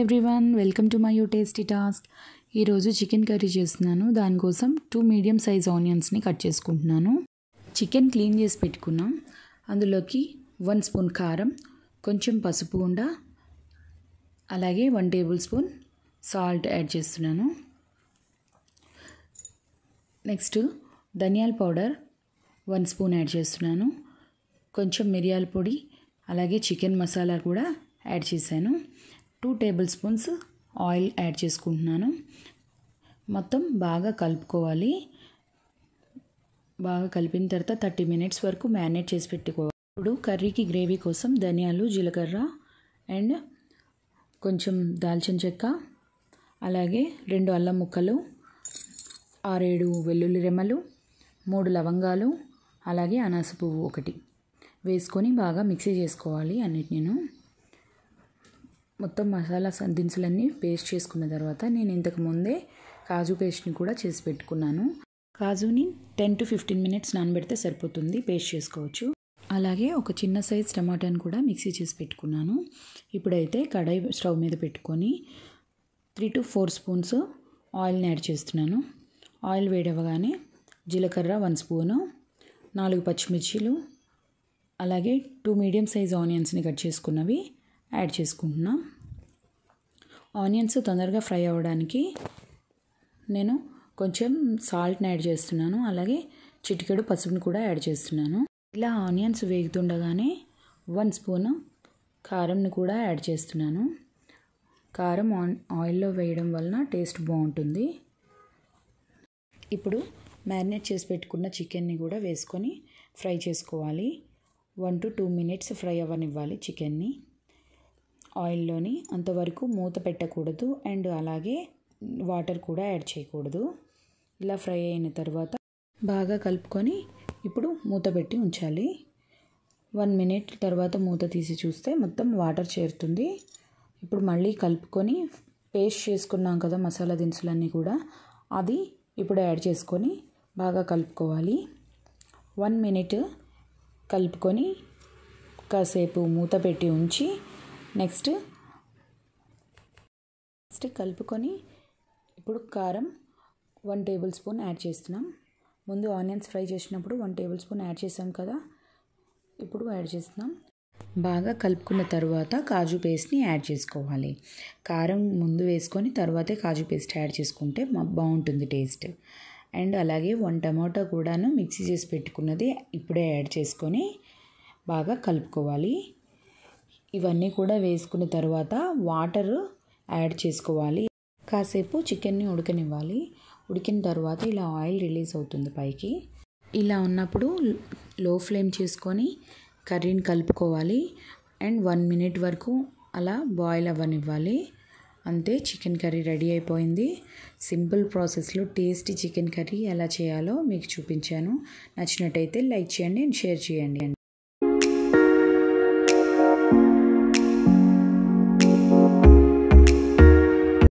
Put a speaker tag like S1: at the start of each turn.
S1: everyone welcome to my you tasty task ఈరోజు chicken curry చేస్తున్నాను దానికోసం టూ మీడియం సైజ్ ఆనియన్స్ని కట్ చేసుకుంటున్నాను చికెన్ క్లీన్ చేసి పెట్టుకున్నాం అందులోకి వన్ స్పూన్ కారం కొంచెం పసుపు ఉండ అలాగే one tablespoon salt add చేస్తున్నాను నెక్స్ట్ ధనియాల పౌడర్ వన్ స్పూన్ యాడ్ చేస్తున్నాను కొంచెం మిరియాల పొడి అలాగే చికెన్ మసాలా కూడా యాడ్ చేశాను two tablespoons oil add చేసుకుంటున్నాను మొత్తం బాగా కలుపుకోవాలి బాగా కలిపిన తర్వాత థర్టీ మినిట్స్ వరకు మ్యారినేట్ చేసి పెట్టుకోవాలి ఇప్పుడు కర్రీకి గ్రేవీ కోసం ధనియాలు జీలకర్ర అండ్ కొంచెం దాల్చిన చెక్క అలాగే రెండు అల్లం ముక్కలు ఆరేడు వెల్లుల్లి రెమ్మలు మూడు లవంగాలు అలాగే అనాస పువ్వు ఒకటి వేసుకొని బాగా మిక్సీ చేసుకోవాలి అన్నిటిని మొత్తం మసాలా దినుసులన్నీ పేస్ట్ చేసుకున్న తర్వాత నేను ఇంతకు ముందే కాజు పేస్ట్ని కూడా చేసి పెట్టుకున్నాను కాజుని టెన్ టు ఫిఫ్టీన్ మినిట్స్ నానబెడితే సరిపోతుంది పేస్ట్ చేసుకోవచ్చు అలాగే ఒక చిన్న సైజ్ టమాటాని కూడా మిక్సీ చేసి పెట్టుకున్నాను ఇప్పుడైతే కడాయి స్టవ్ మీద పెట్టుకొని త్రీ టు ఫోర్ స్పూన్స్ ఆయిల్ని యాడ్ చేస్తున్నాను ఆయిల్ వేడవగానే జీలకర్ర వన్ స్పూను నాలుగు పచ్చిమిర్చీలు అలాగే టూ మీడియం సైజ్ ఆనియన్స్ని కట్ చేసుకున్నవి యాడ్ చేసుకుంటున్నా ఆనియన్స్ తొందరగా ఫ్రై అవ్వడానికి నేను కొంచెం సాల్ట్ని యాడ్ చేస్తున్నాను అలాగే చిటికెడు పసుపుని కూడా యాడ్ చేస్తున్నాను ఇలా ఆనియన్స్ వేగుతుండగానే వన్ స్పూన్ కారంని కూడా యాడ్ చేస్తున్నాను కారం ఆన్ ఆయిల్లో వేయడం వలన టేస్ట్ బాగుంటుంది ఇప్పుడు మ్యారినేట్ చేసి పెట్టుకున్న చికెన్ని కూడా వేసుకొని ఫ్రై చేసుకోవాలి one to two minutes fry అవ్వనివ్వాలి చికెన్ని ఆయిల్లోని అంతవరకు మూత పెట్టకూడదు అండ్ అలాగే వాటర్ కూడా యాడ్ చేయకూడదు ఇలా ఫ్రై అయిన తర్వాత బాగా కలుపుకొని ఇప్పుడు మూత పెట్టి ఉంచాలి వన్ మినిట్ తర్వాత మూత తీసి చూస్తే మొత్తం వాటర్ చేరుతుంది ఇప్పుడు మళ్ళీ కలుపుకొని పేస్ట్ చేసుకున్నాం కదా మసాలా దినుసులన్నీ కూడా అది ఇప్పుడు యాడ్ చేసుకొని బాగా కలుపుకోవాలి వన్ మినిట్ కలుపుకొని కాసేపు మూత పెట్టి ఉంచి నెక్స్ట్ నెక్స్ట్ కలుపుకొని ఇప్పుడు కారం వన్ టేబుల్ స్పూన్ యాడ్ చేస్తున్నాం ముందు ఆనియన్స్ ఫ్రై చేసినప్పుడు వన్ టేబుల్ స్పూన్ యాడ్ చేసాం కదా ఇప్పుడు యాడ్ చేస్తున్నాం బాగా కలుపుకున్న తర్వాత కాజు పేస్ట్ని యాడ్ చేసుకోవాలి కారం ముందు వేసుకొని తర్వాతే కాజు పేస్ట్ యాడ్ చేసుకుంటే బాగుంటుంది టేస్ట్ అండ్ అలాగే వన్ టమాటా కూడాను మిక్సీ చేసి పెట్టుకున్నది ఇప్పుడే యాడ్ చేసుకొని బాగా కలుపుకోవాలి ఇవన్నీ కూడా వేసుకున్న తర్వాత వాటర్ యాడ్ చేసుకోవాలి కాసేపు చికెన్ని ఉడకనివ్వాలి ఉడికిన తర్వాత ఇలా ఆయిల్ రిలీజ్ అవుతుంది పైకి ఇలా ఉన్నప్పుడు లో ఫ్లేమ్ చేసుకొని కర్రీని కలుపుకోవాలి అండ్ వన్ మినిట్ వరకు అలా బాయిల్ అవ్వనివ్వాలి అంతే చికెన్ కర్రీ రెడీ అయిపోయింది సింపుల్ ప్రాసెస్లో టేస్టీ చికెన్ కర్రీ ఎలా చేయాలో మీకు చూపించాను నచ్చినట్టయితే లైక్ చేయండి అండ్ షేర్ చేయండి